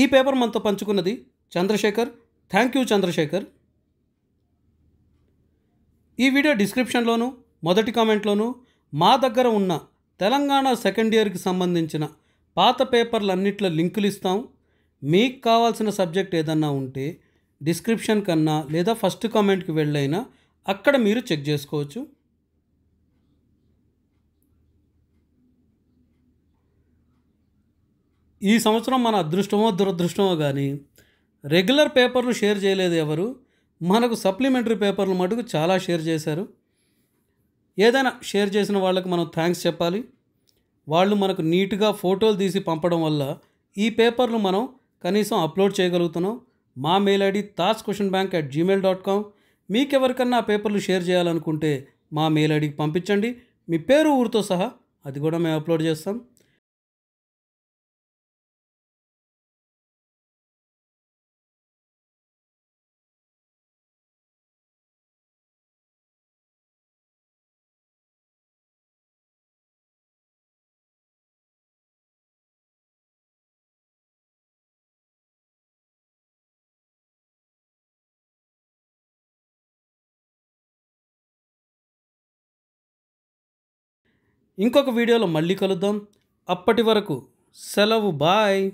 ఈ పేపర్ మనతో పంచుకున్నది చంద్రశేఖర్ థ్యాంక్ యూ చంద్రశేఖర్ ఈ వీడియో డిస్క్రిప్షన్లోను మొదటి కామెంట్లోను మా దగ్గర ఉన్న తెలంగాణ సెకండ్ ఇయర్కి సంబంధించిన పాత అన్నిట్లో లింకులు ఇస్తాం మీకు కావాల్సిన సబ్జెక్ట్ ఏదన్నా ఉంటే డిస్క్రిప్షన్ కన్నా లేదా ఫస్ట్ కామెంట్కి వెళ్ళైనా అక్కడ మీరు చెక్ చేసుకోవచ్చు ఈ సంవత్సరం మన అదృష్టమో దురదృష్టమో కానీ రెగ్యులర్ పేపర్లు షేర్ చేయలేదు ఎవరు మనకు సప్లిమెంటరీ పేపర్లు మటుకు చాలా షేర్ చేశారు ఏదైనా షేర్ చేసిన వాళ్ళకి మనం థ్యాంక్స్ చెప్పాలి వాళ్ళు మనకు నీట్గా ఫోటోలు తీసి పంపడం వల్ల ఈ పేపర్లు మనం కనీసం అప్లోడ్ చేయగలుగుతున్నాం మా mail ID Taj question bank at Gmail dot com మీకెవరికన్నా పేపర్లు షేర్ చేయాలనుకుంటే మా మెయిల్ ఐడికి పంపించండి మీ పేరు ఊరితో సహా అది కూడా మేము అప్లోడ్ చేస్తాం ఇంకొక వీడియోలో మళ్ళీ కలుద్దాం అప్పటి వరకు సెలవు బాయ్